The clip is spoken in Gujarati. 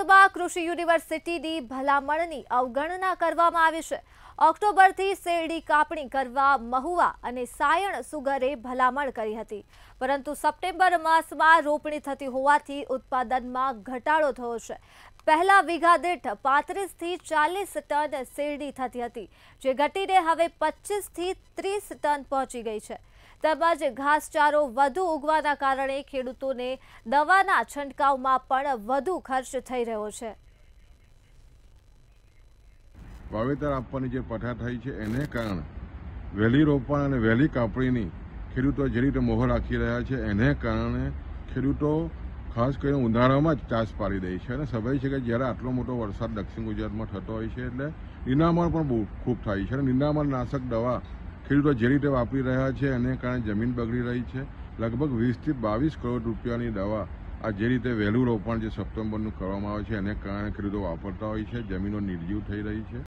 સુરતમાં કૃષિ યુનિવર્સિટીની ભલામણની અવગણના કરવામાં આવી છે ઓક્ટોબરથી શેરડી કાપણી કરવા મહુવા અને સાયણ સુગરે ભલામણ કરી હતી પરંતુ સપ્ટેમ્બર માસમાં રોપણી થતી હોવાથી ઉત્પાદનમાં ઘટાડો થયો છે પહેલા વીઘા દીઠ પાંત્રીસથી ચાલીસ ટન શેરડી થતી હતી જે ઘટીને હવે પચીસથી ત્રીસ ટન પહોંચી ગઈ છે તેમજ ઘાસચારો વધુ ઉગવાના કારણે ખેડૂતોને દવાના છંટકાવમાં પણ વધુ ખર્ચ થઈ રહ્યો છે વાવેતર આપવાની જે પઠા થઈ છે એને કારણે વહેલી રોપણ અને વહેલી કાપણીની ખેડૂતો જે રીતે મોહર રાખી રહ્યા છે એને કારણે ખેડૂતો ખાસ કરીને ઉનાળામાં જ ચાસ પાડી દે છે અને સભાઈ છે કે જ્યારે આટલો મોટો વરસાદ દક્ષિણ ગુજરાતમાં થતો હોય છે એટલે નિનામણ પણ બહુ ખૂબ થાય છે અને નિંદામણ નાશક દવા ખેડૂતો જે રીતે વાપરી રહ્યા છે એને કારણે જમીન બગડી રહી છે લગભગ વીસથી બાવીસ કરોડ રૂપિયાની દવા આ જે રીતે વહેલું રોપણ જે સપ્ટેમ્બરનું કરવામાં આવે છે એને કારણે ખેડૂતો વાપરતા હોય છે જમીનો નિર્જીવ થઈ રહી છે